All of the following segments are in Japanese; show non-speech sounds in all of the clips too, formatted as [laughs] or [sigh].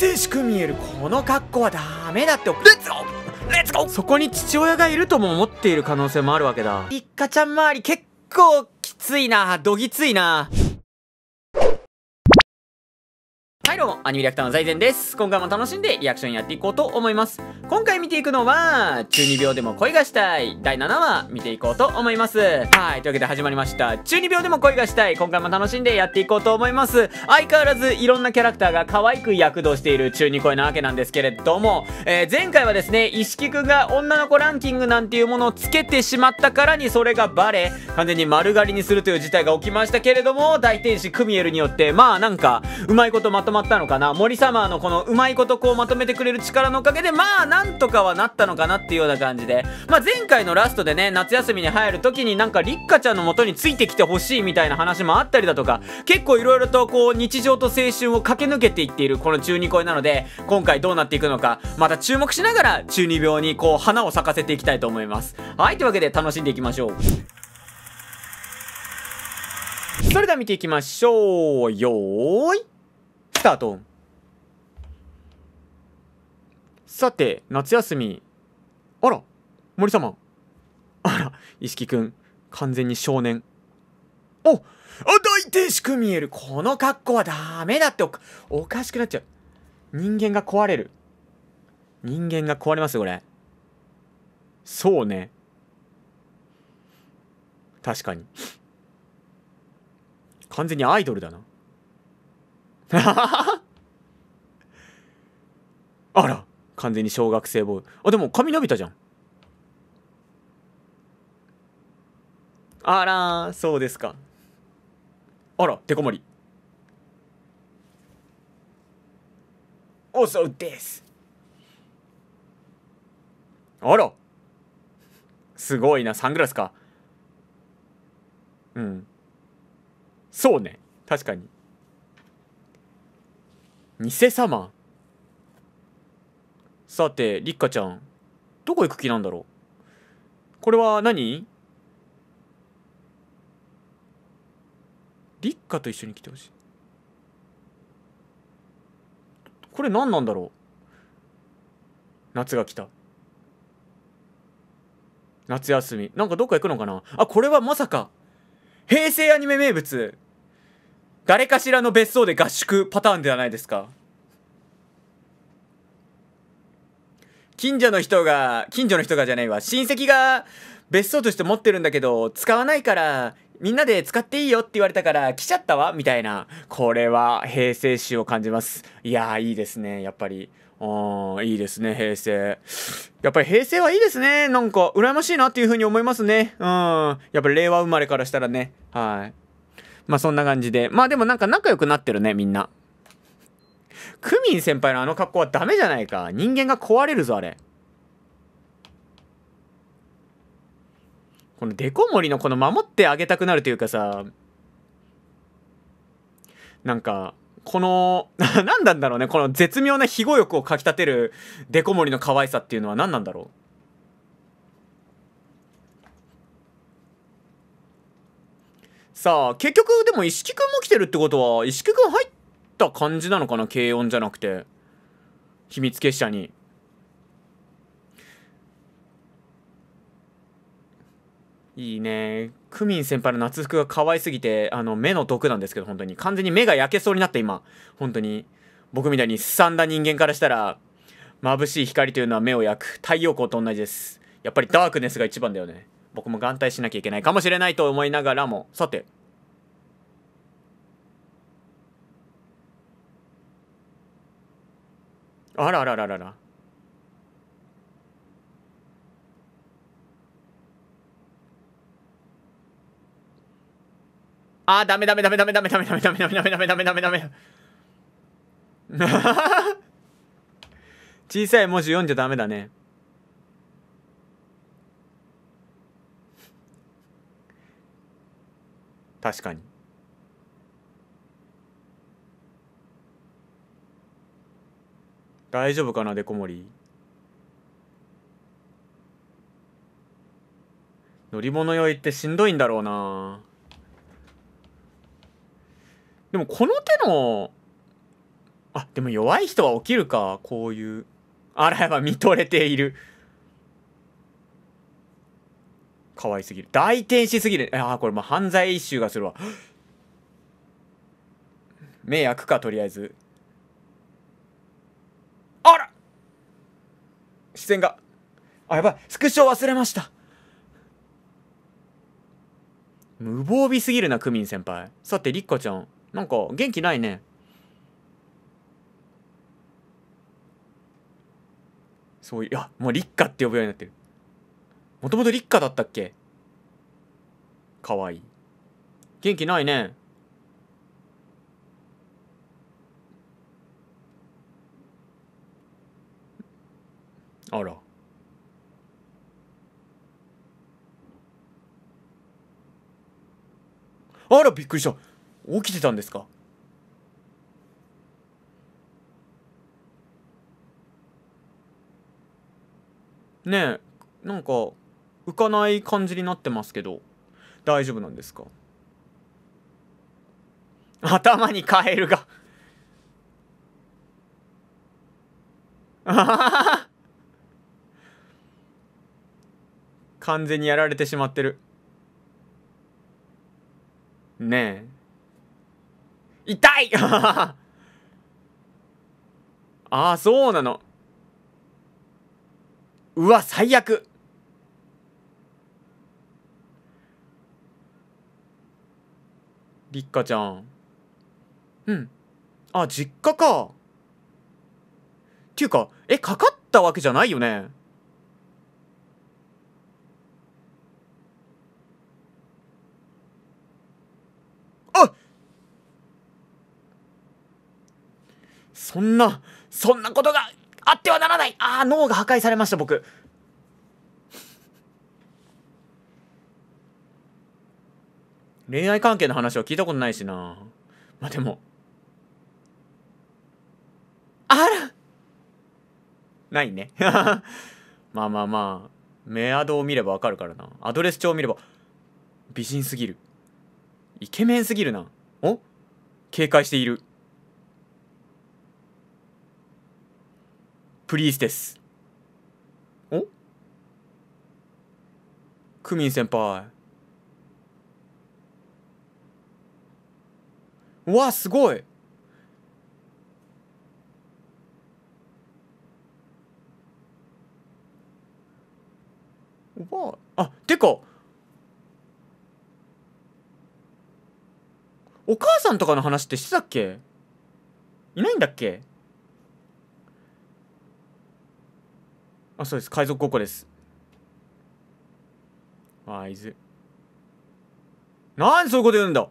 美しく見えるこの格好はダメだってレッツゴーレッツゴーそこに父親がいるとも思っている可能性もあるわけだ。リッカちゃん周り結構きついな。どぎついな。はいどうも、アニメリアクターの財前です。今回も楽しんでリアクションやっていこうと思います。今回見ていくのは、中二病でも恋がしたい、第7話見ていこうと思います。はい、というわけで始まりました。中二病でも恋がしたい、今回も楽しんでやっていこうと思います。相変わらずいろんなキャラクターが可愛く躍動している中二恋なわけなんですけれども、えー、前回はですね、石木くんが女の子ランキングなんていうものをつけてしまったからにそれがバレ、完全に丸刈りにするという事態が起きましたけれども、大天使クミエルによって、まあなんか、うまいことまとままったのかな森様のこのうまいことこうまとめてくれる力のおかげで、まあ、なんとかはなったのかなっていうような感じで。まあ、前回のラストでね、夏休みに入る時になんか、りっかちゃんの元についてきてほしいみたいな話もあったりだとか、結構いろいろとこう、日常と青春を駆け抜けていっているこの中二恋なので、今回どうなっていくのか、また注目しながら、中二病にこう、花を咲かせていきたいと思います。はい、というわけで楽しんでいきましょう。それでは見ていきましょう。よーい。さて夏休みあら森様あら石木くん完全に少年おあ大天使くん見えるこの格好はダメだっておかおかしくなっちゃう人間が壊れる人間が壊れますこれそうね確かに完全にアイドルだな [laughs] あら完全に小学生ボーイあでも髪伸びたじゃんあらそうですかあらてこもりおそうですあらすごいなサングラスかうんそうね確かに偽様さてりっかちゃんどこ行く気なんだろうこれは何りっかと一緒に来てほしいこれ何なんだろう夏が来た夏休みなんかどっか行くのかなあこれはまさか平成アニメ名物誰かしらの別荘で合宿パターンではないですか近所の人が近所の人がじゃないわ親戚が別荘として持ってるんだけど使わないからみんなで使っていいよって言われたから来ちゃったわみたいなこれは平成史を感じますいやーいいですねやっぱりうんいいですね平成やっぱり平成はいいですねなんか羨ましいなっていうふうに思いますねうんやっぱり令和生まれからしたらねはいまあそんな感じで。まあでもなんか仲良くなってるね、みんな。クミン先輩のあの格好はダメじゃないか。人間が壊れるぞ、あれ。このデコ盛りのこの守ってあげたくなるというかさ、なんか、この、何 [laughs] なんだろうね、この絶妙な肥後欲をかきたてるデコ盛りの可愛さっていうのは何なんだろう。さあ、結局、でも石木くんも来てるってことは、石木くん入った感じなのかな軽音じゃなくて。秘密結社に。いいね。クミン先輩の夏服が可愛すぎて、あの、目の毒なんですけど、本当に。完全に目が焼けそうになって今。本当に。僕みたいにすさんだ人間からしたら、眩しい光というのは目を焼く。太陽光と同じです。やっぱりダークネスが一番だよね。僕も眼帯しなきゃいけないかもしれないと思いながらも、さて、あらあらあららら。あー、ダメダメダメダメダメダメダメダメダメダメダメダメダメダメダメ。[laughs] 小さい文字読んじゃダメだね。確かに大丈夫かなデコモリ乗り物酔いってしんどいんだろうなでもこの手のあでも弱い人は起きるかこういうあらやば見とれている可愛すぎる大天使すぎるああこれもう犯罪一周がするわ迷惑かとりあえずあら視線があやばいスクショ忘れました無防備すぎるなクミン先輩さてりっかちゃんなんか元気ないねそういやもうりっかって呼ぶようになってるもともと立夏だったっけかわいい。元気ないね。あら。あら、びっくりした。起きてたんですかねえ、なんか、浮かない感じになってますけど大丈夫なんですか [laughs] 頭にカエルが [laughs] 完全にやられてしまってるねえ痛い [laughs] ああそうなのうわ最悪りかちゃんうんあ実家かっていうかえかかったわけじゃないよねあそんなそんなことがあってはならないああ脳が破壊されました僕恋愛関係の話は聞いたことないしなまあでもあらないね [laughs] まあまあまあメアドを見ればわかるからなアドレス帳を見れば美人すぎるイケメンすぎるなお警戒しているプリースですおクミン先輩うわすごいおばああてかお母さんとかの話ってしてたっけいないんだっけあそうです海賊ごっこですあいずなんでそういうこと言うんだ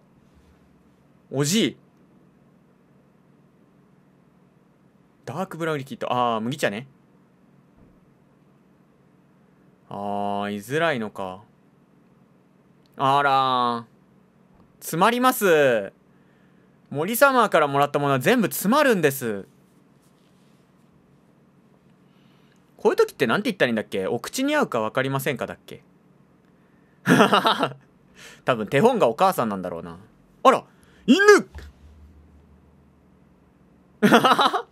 おじいダークブラウリキッドああ麦茶ねああ居づらいのかあら詰まります森サマーからもらったものは全部詰まるんですこういう時って何て言ったらいいんだっけお口に合うか分かりませんかだっけ [laughs] 多分手本がお母さんなんだろうなあら犬 [laughs]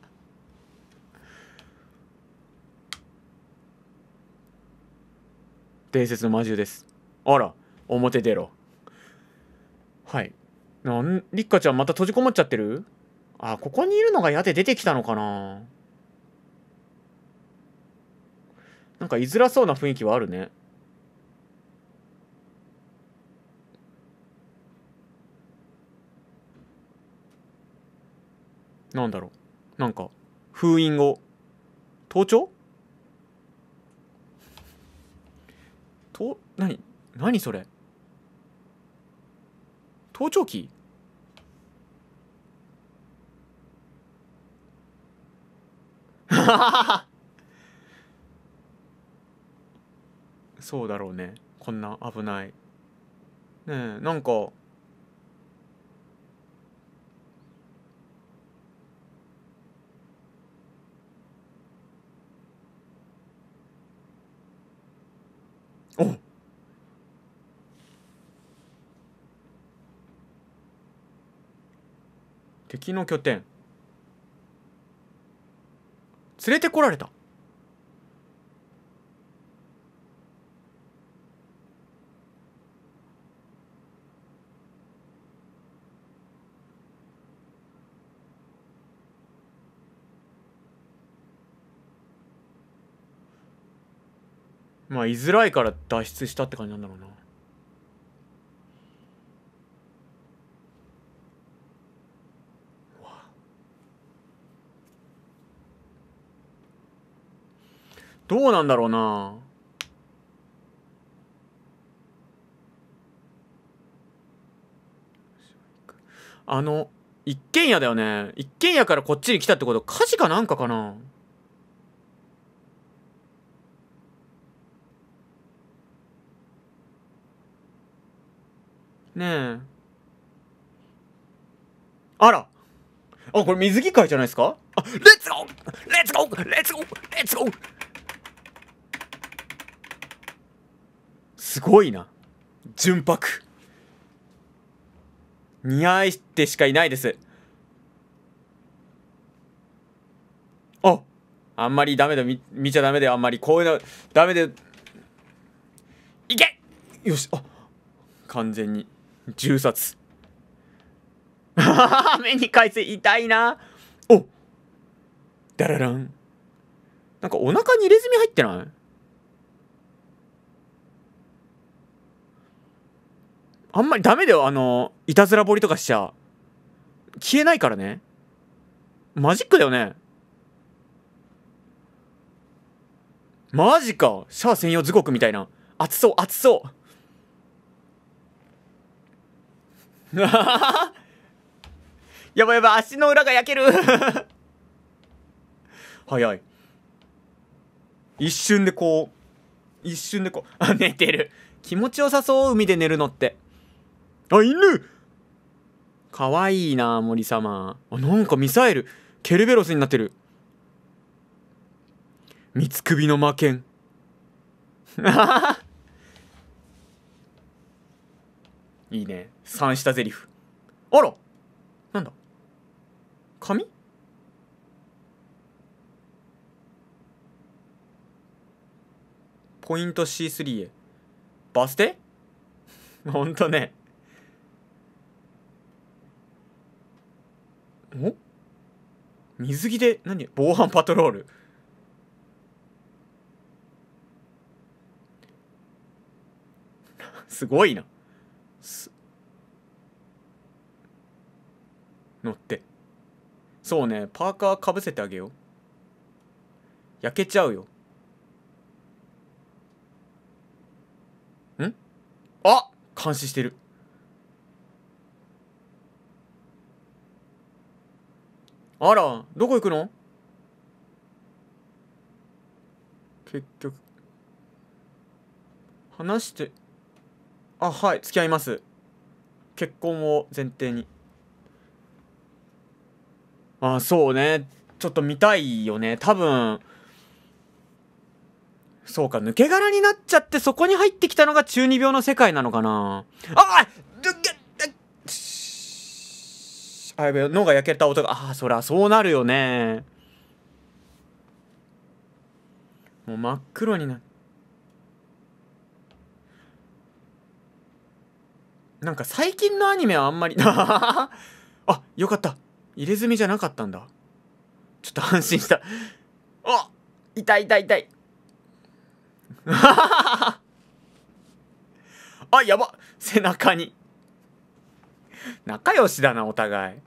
伝説の魔獣ですあら表出ろはいなんリッカちゃんまた閉じこもっちゃってるあここにいるのがやで出てきたのかななんか居づらそうな雰囲気はあるねなんだろうなんか封印を盗聴と何何それ盗聴器 [laughs] そうだろうねこんな危ないねえなんかお敵の拠点連れてこられたまあ居づらいから脱出したって感じなんだろうなどうなんだろうなあの一軒家だよね一軒家からこっちに来たってこと火事かなんかかなねえあらあこれ水着会じゃないですかあレッツゴーレッツゴーレッツゴーレッツゴーすごいな純白似合いってしかいないですああんまりダメだ見見ちゃダメだよあんまりこういうのダメでいけよしあ完全に銃殺。[laughs] 目に返せ、痛いな。おダララン。なんかお腹に入れ墨入ってないあんまりダメだよ、あの、いたずら彫りとかしちゃ。消えないからね。マジックだよね。マジか。シャア専用地獄みたいな。熱そう、熱そう。[laughs] やばいやばい、足の裏が焼ける [laughs] 早い。一瞬でこう、一瞬でこう、あ、寝てる。気持ちよさそう、海で寝るのって。あ、犬かわいいな、森様。あ、なんかミサイル、ケルベロスになってる。三つ首の魔剣。あはは。いいね。三下ゼリフ。あらなんだ紙ポイント C3 へ。バス停 [laughs] ほんとね。お水着で何防犯パトロール。[laughs] すごいな。乗ってそうねパーカーかぶせてあげよう焼けちゃうよんあ監視してるあらどこ行くの結局話してあはい付き合います結婚を前提にあそうねちょっと見たいよね多分そうか抜け殻になっちゃってそこに入ってきたのが中二病の世界なのかなあっあやべ脳が焼けた音がああそりゃそうなるよねもう真っ黒になってなんか最近のアニメはあんまり [laughs] あよかった入れ墨じゃなかったんだちょっと安心したあ痛い痛い痛い [laughs] あやば背中に仲良しだなお互い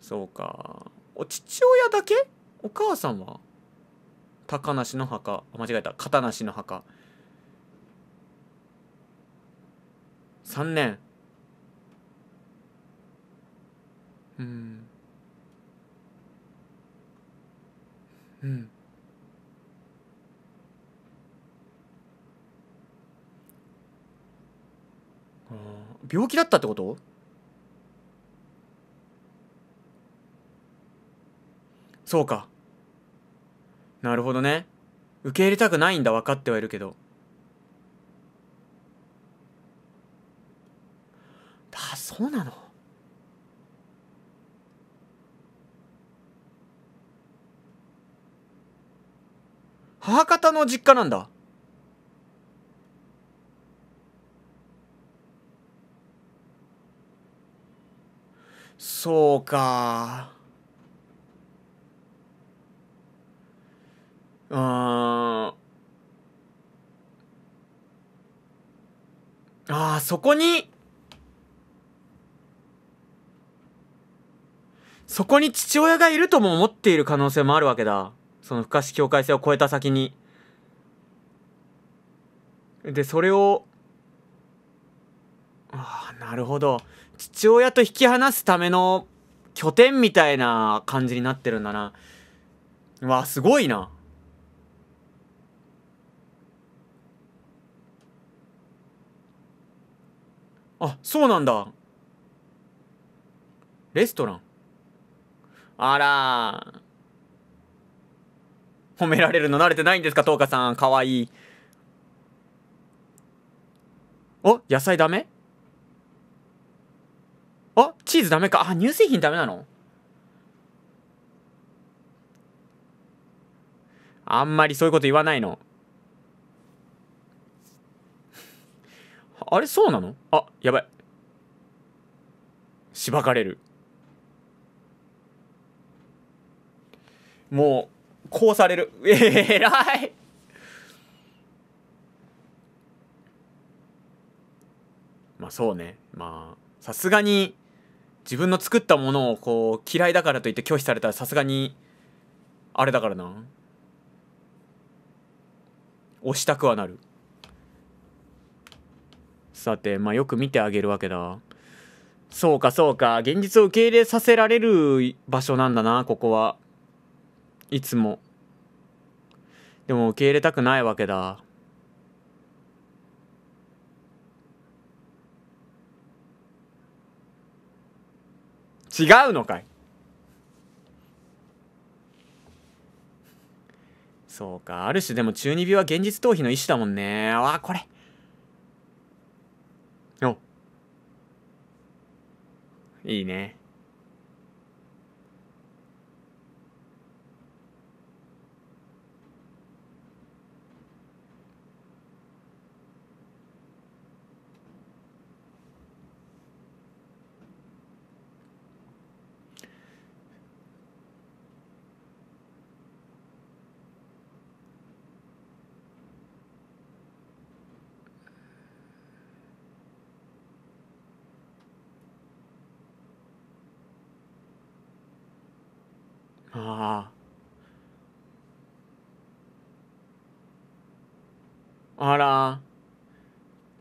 そうかお父親だけお母さんは高梨の墓間違えた片梨の墓3年うんうん病気だったってことそうかなるほどね受け入れたくないんだ分かってはいるけどあそうなの母方の実家なんだそうかうんああ、そこに、そこに父親がいるとも思っている可能性もあるわけだ。その不可視境界線を越えた先に。で、それを、ああ、なるほど。父親と引き離すための拠点みたいな感じになってるんだな。うわ、すごいな。あ、そうなんだ。レストラン。あら褒められるの慣れてないんですか、トうカさん。かわいい。お野菜ダメあチーズダメか。あ、乳製品ダメなのあんまりそういうこと言わないの。あれそうなのあ、やばい。しばかれる。もうこうされるえら [laughs] いまあそうねまあさすがに自分の作ったものをこう嫌いだからといって拒否されたらさすがにあれだからな押したくはなるさてまあよく見てあげるわけだそうかそうか現実を受け入れさせられる場所なんだなここはいつもでも受け入れたくないわけだ違うのかいそうかある種でも中二病は現実逃避の意思だもんねわあこれおいいね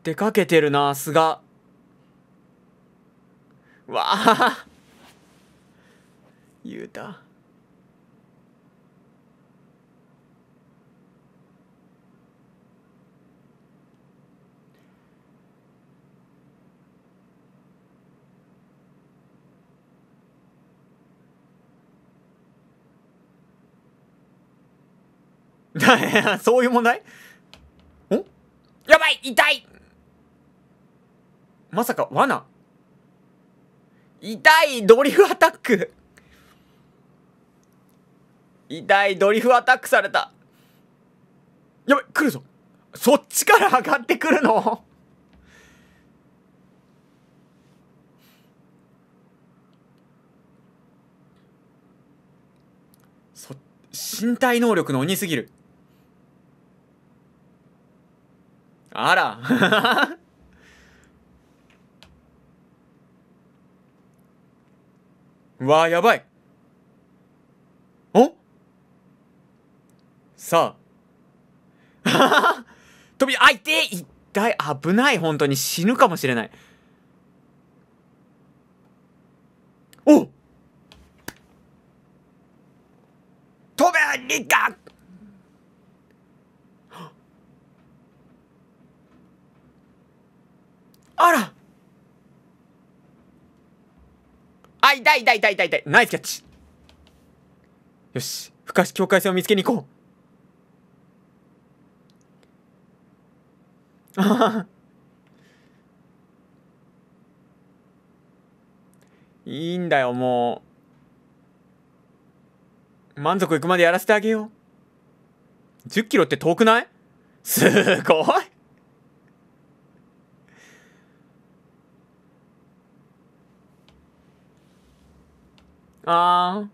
出かけてるなすがわあ言うた [laughs] そういう問題んやばい痛いまさか罠痛いドリフアタック痛いドリフアタックされたやべ来るぞそっちから上がってくるのそ身体能力の鬼すぎるあらわーやばいおさあ [laughs] 飛びあいて一体危ない本当に死ぬかもしれないお飛べリカあらあ、痛い痛い痛い痛い痛い。ナイスキャッチ。よし。深し境界線を見つけに行こう。あ [laughs] いいんだよ、もう。満足いくまでやらせてあげよう。10キロって遠くないすごいああ。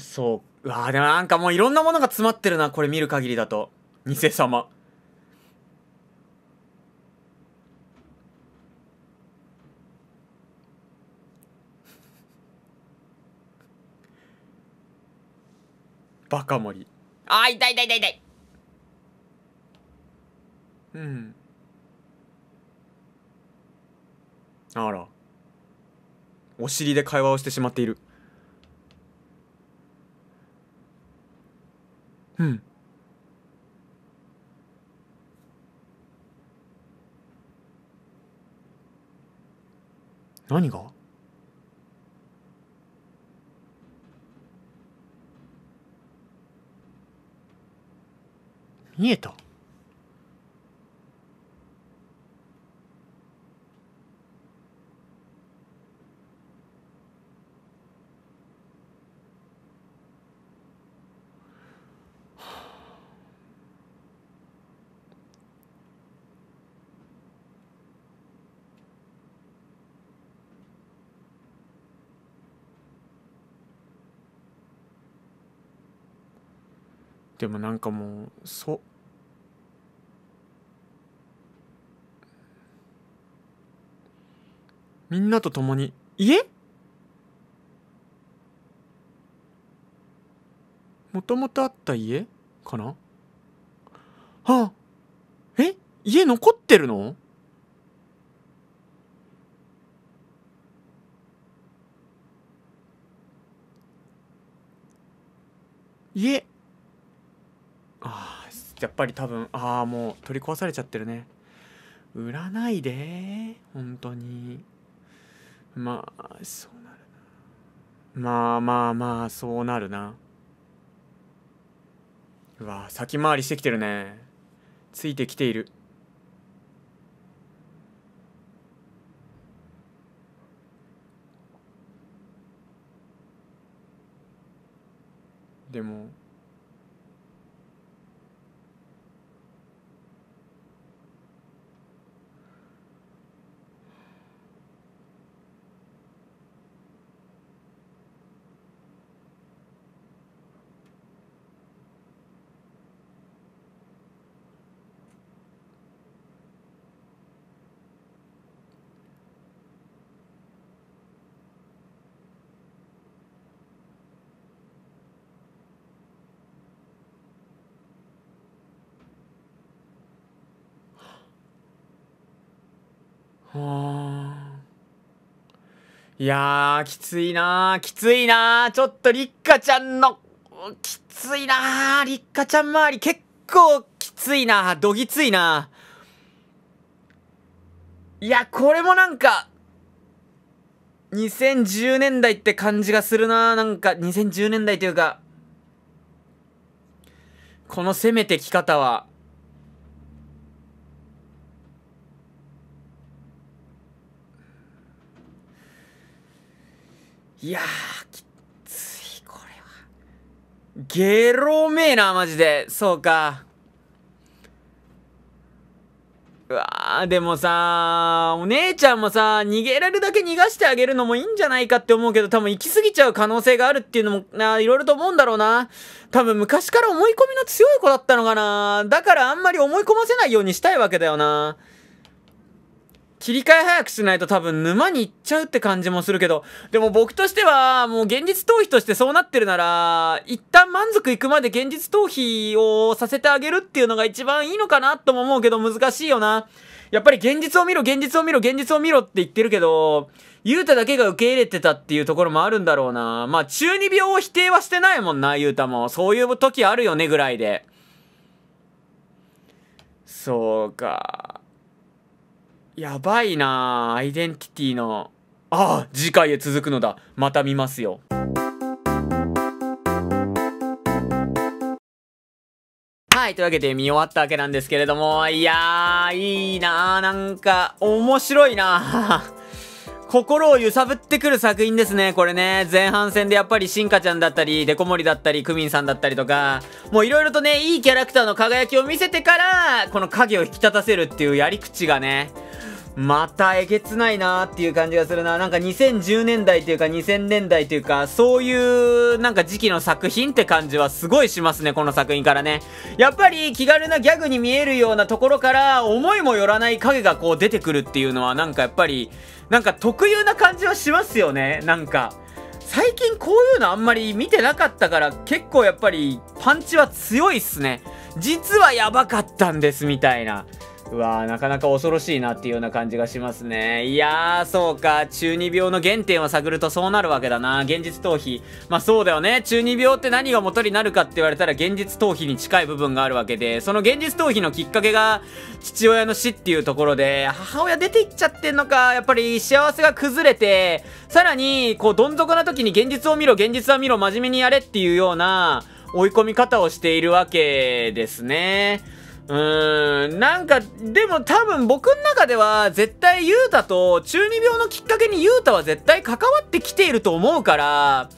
そう。うわあでもなんかもういろんなものが詰まってるな、これ見る限りだと。偽様。バカ盛り。あー、痛い痛い痛い痛い。うん。あら。お尻で会話をしてしまっている。うん。何が見えたでもなんかもうそみんなと共に家もともとあった家かなはあえ家残ってるの家あやっぱり多分ああもう取り壊されちゃってるね売らないで本当にまあそうなるなまあまあまあそうなるなうわ先回りしてきてるねついてきているでもあいやきついなきついなちょっとりっかちゃんのきついなりっかちゃん周り結構きついなどぎついないやこれもなんか2010年代って感じがするななんか2010年代というかこの攻めてき方はいやきついこれはゲロめえなマジでそうかうわーでもさお姉ちゃんもさ逃げられるだけ逃がしてあげるのもいいんじゃないかって思うけど多分行き過ぎちゃう可能性があるっていうのもないろいろと思うんだろうな多分昔から思い込みの強い子だったのかなだからあんまり思い込ませないようにしたいわけだよな切り替え早くしないと多分沼に行っちゃうって感じもするけど、でも僕としては、もう現実逃避としてそうなってるなら、一旦満足いくまで現実逃避をさせてあげるっていうのが一番いいのかなとも思うけど難しいよな。やっぱり現実を見ろ、現実を見ろ、現実を見ろって言ってるけど、ゆうただけが受け入れてたっていうところもあるんだろうな。まあ中二病を否定はしてないもんな、ゆうたも。そういう時あるよねぐらいで。そうか。やばいなアイデンティティの。ああ、次回へ続くのだ。また見ますよ。はい、というわけで見終わったわけなんですけれども、いやー、いいなー、なんか、面白いなー心を揺さぶってくる作品ですね、これね。前半戦でやっぱり進化ちゃんだったり、デコモリだったり、クミンさんだったりとか、もういろいろとね、いいキャラクターの輝きを見せてから、この影を引き立たせるっていうやり口がね、またえげつないなーっていう感じがするな。なんか2010年代というか2000年代というか、そういうなんか時期の作品って感じはすごいしますね、この作品からね。やっぱり気軽なギャグに見えるようなところから思いもよらない影がこう出てくるっていうのはなんかやっぱり、なんか特有な感じはしますよね、なんか。最近こういうのあんまり見てなかったから結構やっぱりパンチは強いっすね。実はやばかったんですみたいな。うわー、なかなか恐ろしいなっていうような感じがしますね。いやー、そうか。中二病の原点を探るとそうなるわけだな。現実逃避。まあそうだよね。中二病って何が元になるかって言われたら現実逃避に近い部分があるわけで、その現実逃避のきっかけが父親の死っていうところで、母親出ていっちゃってんのか、やっぱり幸せが崩れて、さらに、こう、どん底な時に現実を見ろ、現実は見ろ、真面目にやれっていうような追い込み方をしているわけですね。うーん、なんか、でも多分僕の中では絶対ユータと中二病のきっかけにユータは絶対関わってきていると思うから、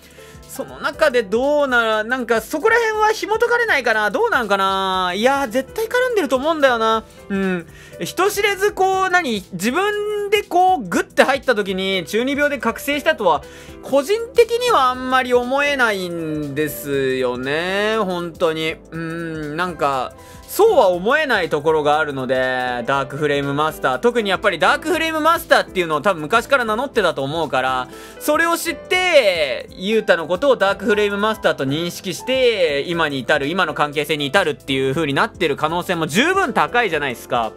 その中でどうなら、なんかそこら辺は紐解かれないかなどうなんかないや絶対絡んでると思うんだよな。うん。人知れずこう、何自分でこう、グッて入った時に中二病で覚醒したとは、個人的にはあんまり思えないんですよね。本当に。うん、なんか、そうは思えないところがあるので、ダークフレームマスター。特にやっぱりダークフレームマスターっていうのを多分昔から名乗ってたと思うから、それを知って、ユータのことをダークフレームマスターと認識して、今に至る、今の関係性に至るっていう風になってる可能性も十分高いじゃないですか。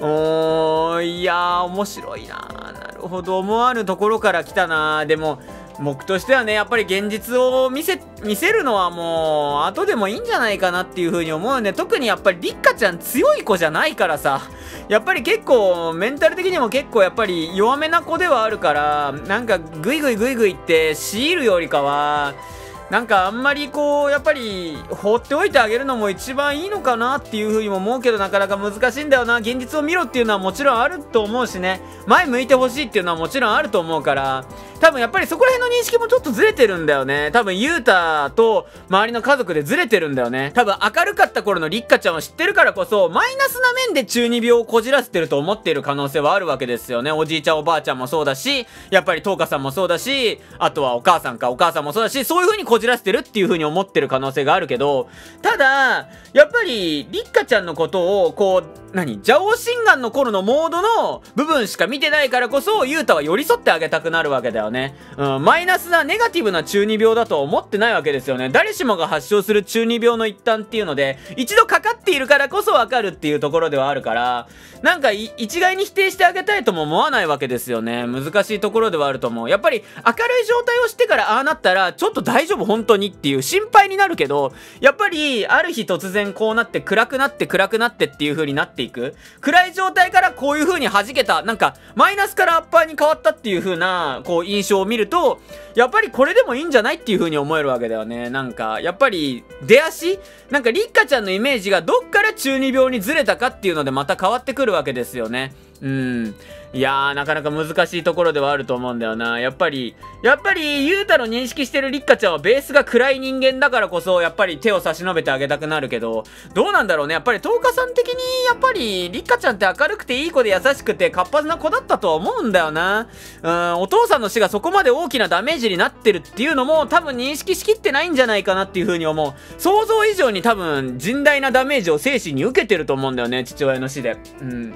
おー、いやー、面白いななるほど。思わぬところから来たなでも、僕としてはね、やっぱり現実を見せ、見せるのはもう、後でもいいんじゃないかなっていう風に思うね。特にやっぱりりっかちゃん強い子じゃないからさ、やっぱり結構、メンタル的にも結構やっぱり弱めな子ではあるから、なんかグイグイグイグイって強いるよりかは、なんかあんまりこう、やっぱり放っておいてあげるのも一番いいのかなっていうふうにも思うけどなかなか難しいんだよな。現実を見ろっていうのはもちろんあると思うしね。前向いてほしいっていうのはもちろんあると思うから、多分やっぱりそこら辺の認識もちょっとずれてるんだよね。多分ユうタと周りの家族でずれてるんだよね。多分明るかった頃のリッカちゃんを知ってるからこそ、マイナスな面で中二病をこじらせてると思っている可能性はあるわけですよね。おじいちゃんおばあちゃんもそうだし、やっぱりとうかさんもそうだし、あとはお母さんかお母さんもそうだし、そういう風にこじらせてるっていう風に思ってる可能性があるけど、ただ、やっぱり、リッカちゃんのことを、こう、何邪王心眼の頃のモードの部分しか見てないからこそ、ゆうたは寄り添ってあげたくなるわけだよね。ね。うん、マイナスな、ネガティブな中二病だと思ってないわけですよね。誰しもが発症する中二病の一端っていうので、一度かかっているからこそわかるっていうところではあるから、なんか一概に否定してあげたいとも思わないわけですよね。難しいところではあると思う。やっぱり明るい状態をしてからああなったら、ちょっと大丈夫本当にっていう心配になるけど、やっぱりある日突然こうなって暗くなって暗くなってっていう風になっていく。暗い状態からこういう風に弾けた、なんかマイナスからアッパーに変わったっていう風な、こう印象を見ると、やっぱりこれでもいいんじゃないっていう風に思えるわけだよね。なんか、やっぱり、出足なんか、りっかちゃんのイメージがどっから中二病にずれたかっていうのでまた変わってくるわけですよね。うん。いやー、なかなか難しいところではあると思うんだよな。やっぱり、やっぱり、ゆうたの認識してるりっかちゃんはベースが暗い人間だからこそ、やっぱり手を差し伸べてあげたくなるけど、どうなんだろうね。やっぱり、東花さん的に、やっぱり、りっかちゃんって明るくていい子で優しくて活発な子だったとは思うんだよな。うん、お父さんの死がそこまで大きなダメージになってるっていうのも、多分認識しきってないんじゃないかなっていう風に思う。想像以上に多分、甚大なダメージを精神に受けてると思うんだよね、父親の死で。うん。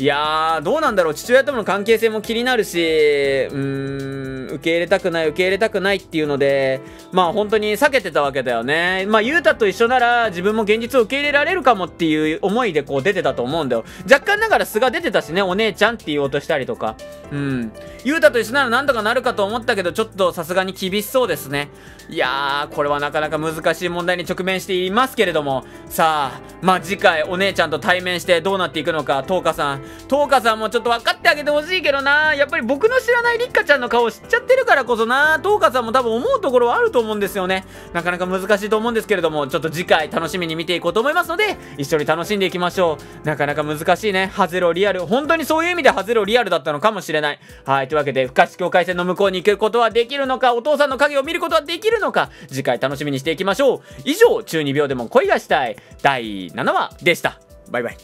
いやー、どうなんだろう。父親との関係性も気になるし、うーん、受け入れたくない、受け入れたくないっていうので、まあ本当に避けてたわけだよね。まあ、ゆうたと一緒なら、自分も現実を受け入れられるかもっていう思いでこう出てたと思うんだよ。若干ながら素が出てたしね、お姉ちゃんって言おうとしたりとか。うん。ゆうたと一緒なら何とかなるかと思ったけど、ちょっとさすがに厳しそうですね。いやー、これはなかなか難しい問題に直面していますけれども、さあ、まあ次回お姉ちゃんと対面してどうなっていくのか、とうかさん、トーカさんもちょっと分かってあげてほしいけどな。やっぱり僕の知らないリッカちゃんの顔知っちゃってるからこそな、トーカさんも多分思うところはあると思うんですよね。なかなか難しいと思うんですけれども、ちょっと次回楽しみに見ていこうと思いますので、一緒に楽しんでいきましょう。なかなか難しいね。ハゼロリアル。本当にそういう意味でハゼロリアルだったのかもしれない。はい。というわけで、不可視境界線の向こうに行くことはできるのか、お父さんの影を見ることはできるのか、次回楽しみにしていきましょう。以上、中2秒でも恋がしたい第7話でした。バイバイ。